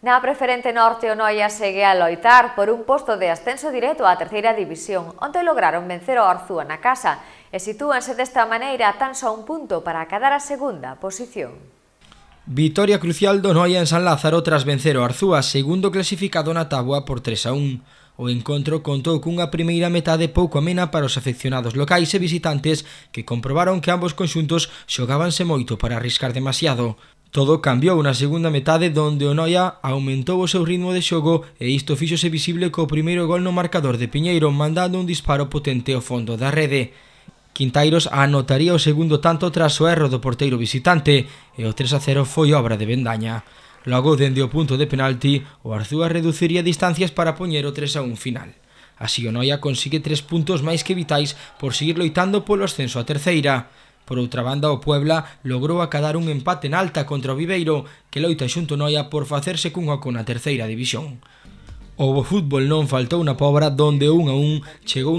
Na preferente norte, o Noia segue a loitar por un posto de ascenso directo á terceira división, onde lograron vencer o Arzúa na casa e sitúanse desta maneira tan só un punto para acadar a segunda posición. Vitoria crucial do Noia en San Lázaro tras vencer o Arzúa, segundo clasificado na tabua por 3 a 1. O encontro contou cunha primeira metade pouco amena para os afeccionados locais e visitantes que comprobaron que ambos conxuntos xogábanse moito para arriscar demasiado. Todo cambiou na segunda metade donde o Noia aumentou o seu ritmo de xogo e isto fixose visible co primeiro gol no marcador de Piñeiro mandando un disparo potente ao fondo da rede. Quintairos anotaría o segundo tanto tras o erro do porteiro visitante e o 3 a 0 foi obra de vendaña. Logo, dende o punto de penalti, o Arzúa reduciría distancias para poñer o 3 a 1 final. Así o Noia consigue tres puntos máis que vitais por seguir loitando polo ascenso a terceira. Por outra banda, o Puebla logrou acadar un empate en alta contra o Viveiro, que loita xunto Noia por facerse cun oco na terceira división. O fútbol non faltou na pobra donde un a un chegou